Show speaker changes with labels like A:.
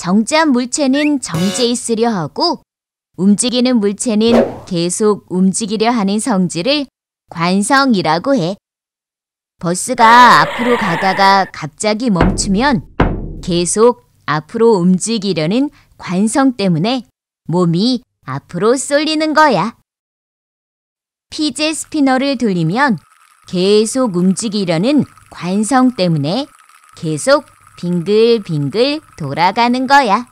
A: 정지한 물체는 정지 있으려 하고 움직이는 물체는 계속 움직이려 하는 성질을 관성이라고 해. 버스가 앞으로 가다가 갑자기 멈추면 계속 앞으로 움직이려는 관성 때문에 몸이 앞으로 쏠리는 거야. 피제 스피너를 돌리면 계속 움직이려는 관성 때문에 계속 빙글빙글 돌아가는 거야.